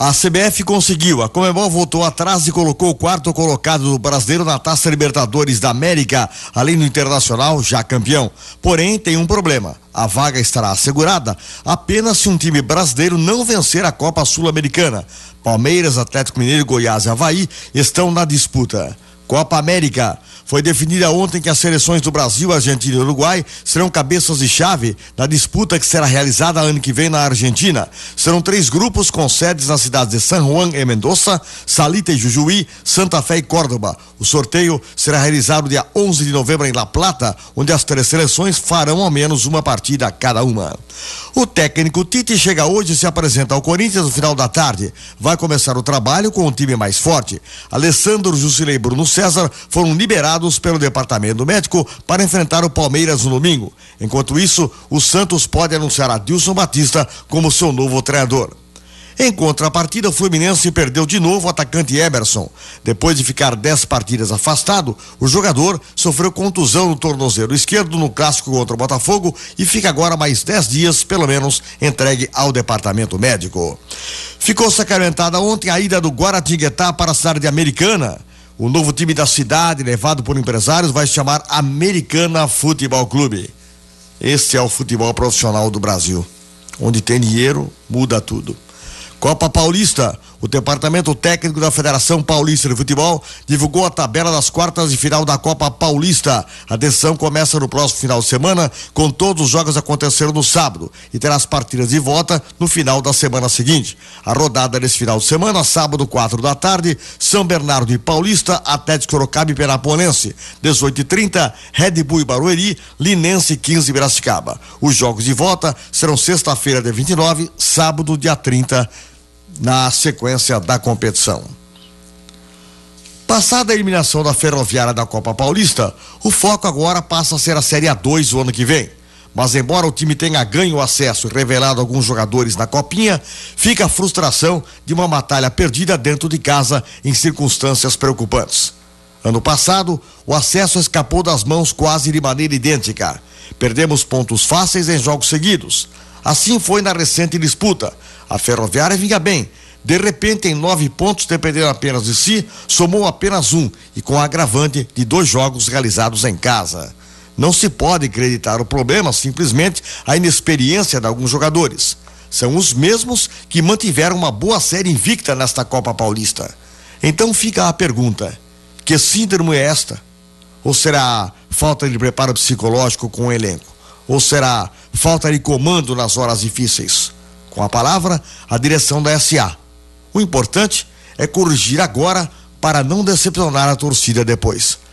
A CBF conseguiu. A Comebol voltou atrás e colocou o quarto colocado do brasileiro na Taça Libertadores da América, além do Internacional, já campeão. Porém, tem um problema. A vaga estará assegurada apenas se um time brasileiro não vencer a Copa Sul-Americana. Palmeiras, Atlético Mineiro, Goiás e Havaí estão na disputa. Copa América. Foi definida ontem que as seleções do Brasil, Argentina e Uruguai serão cabeças de chave na disputa que será realizada ano que vem na Argentina. Serão três grupos com sedes nas cidades de San Juan e Mendoza, Salita e Jujuí, Santa Fé e Córdoba. O sorteio será realizado dia 11 de novembro em La Plata, onde as três seleções farão ao menos uma partida cada uma. O técnico Tite chega hoje e se apresenta ao Corinthians no final da tarde. Vai começar o trabalho com o time mais forte. Alessandro Jusilei Bruno César foram liberados pelo departamento médico para enfrentar o Palmeiras no domingo. Enquanto isso, o Santos pode anunciar a Dilson Batista como seu novo treinador. Em contrapartida, o Fluminense perdeu de novo o atacante Emerson. Depois de ficar dez partidas afastado, o jogador sofreu contusão no tornozelo esquerdo no clássico contra o Botafogo e fica agora mais dez dias, pelo menos, entregue ao departamento médico. Ficou sacramentada ontem a ida do Guaratinguetá para a cidade Americana. O novo time da cidade, levado por empresários, vai se chamar Americana Futebol Clube. Este é o futebol profissional do Brasil. Onde tem dinheiro, muda tudo. Copa Paulista. O Departamento Técnico da Federação Paulista de Futebol divulgou a tabela das quartas de final da Copa Paulista. A decisão começa no próximo final de semana, com todos os jogos acontecendo no sábado e terá as partidas de volta no final da semana seguinte. A rodada desse final de semana, sábado, quatro da tarde, São Bernardo e Paulista, de Sorocaba e Peraponense. 18 e 30 Red Bull e Barueri, Linense 15 e Brascaba. Os jogos de volta serão sexta-feira, dia 29, sábado, dia 30 na sequência da competição. Passada a eliminação da Ferroviária da Copa Paulista, o foco agora passa a ser a Série A2 o ano que vem. Mas embora o time tenha ganho acesso e revelado alguns jogadores na copinha, fica a frustração de uma batalha perdida dentro de casa em circunstâncias preocupantes. Ano passado, o acesso escapou das mãos quase de maneira idêntica. Perdemos pontos fáceis em jogos seguidos. Assim foi na recente disputa. A Ferroviária vinha bem. De repente, em nove pontos, dependendo apenas de si, somou apenas um e com agravante de dois jogos realizados em casa. Não se pode acreditar o problema simplesmente a inexperiência de alguns jogadores. São os mesmos que mantiveram uma boa série invicta nesta Copa Paulista. Então fica a pergunta: que síndrome é esta? Ou será falta de preparo psicológico com o elenco? ou será falta de comando nas horas difíceis? Com a palavra, a direção da SA. O importante é corrigir agora para não decepcionar a torcida depois.